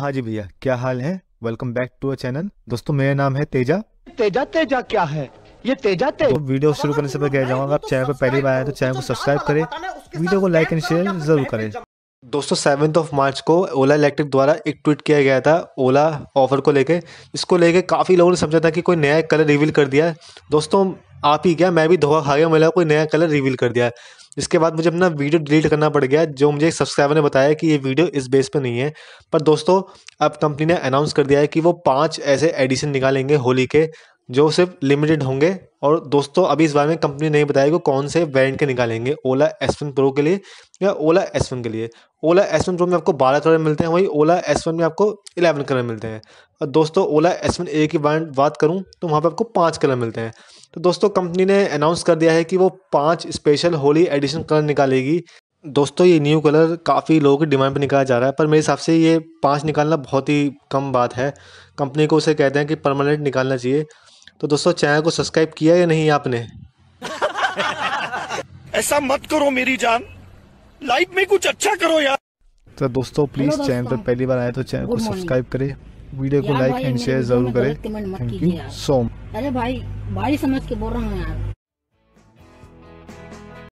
हाँ जी भैया क्या हाल है welcome back to a channel दोस्तों मेरा नाम है तेजा तेजा तेजा क्या है ये तेजा तेजा तो वीडियो शुरू करने से पहले कह जाऊंगा आप चैनल पर पहली बार आए तो चैनल को सब्सक्राइब करें वीडियो को लाइक एंड शेयर जरूर करें दोस्तों सेवन्थ ऑफ मार्च को ओला इलेक्ट्रिक द्वारा एक ट्वीट किया गया था ओला ऑफर को लेके इसको लेके काफ़ी लोगों ने समझा था कि कोई नया कलर रिवील कर दिया है दोस्तों आप ही क्या मैं भी धोखा खा गया मेरा कोई नया कलर रिवील कर दिया है इसके बाद मुझे अपना वीडियो डिलीट करना पड़ गया जो मुझे एक सब्सक्राइबर ने बताया कि ये वीडियो इस बेस पर नहीं है पर दोस्तों अब कंपनी ने अनाउंस कर दिया है कि वो पाँच ऐसे एडिशन निकालेंगे होली के जो सिर्फ लिमिटेड होंगे और दोस्तों अभी इस बारे में कंपनी नहीं बताएगी कौन से ब्रांड के निकालेंगे ओला एस वन प्रो के लिए या ओला एस वन के लिए ओला एस वन प्रो में आपको बारह कलर मिलते हैं वही ओला एस वन में आपको इलेवन कलर मिलते हैं और दोस्तों ओला एस वन ए की बात करूँ तो वहाँ पर आपको पाँच कलर मिलते हैं तो दोस्तों कंपनी ने अनाउंस कर दिया है कि वो पाँच स्पेशल होली एडिशन कलर निकालेगी दोस्तों ये न्यू कलर काफ़ी लोगों की डिमांड पर निकाला जा रहा है पर मेरे हिसाब से ये पाँच निकालना बहुत ही कम बात है कंपनी को उसे कहते हैं कि परमानेंट निकालना चाहिए तो दोस्तों चैनल को सब्सक्राइब किया या नहीं आपने ऐसा मत करो मेरी जान लाइफ में कुछ अच्छा करो यार तो दोस्तों प्लीज चैनल पर पहली बार आए तो चैनल को सब्सक्राइब करें वीडियो को लाइक एंड शेयर जरूर करें थैंक यू सो अरे भाई भाई समझ के बोल रहा हूँ यार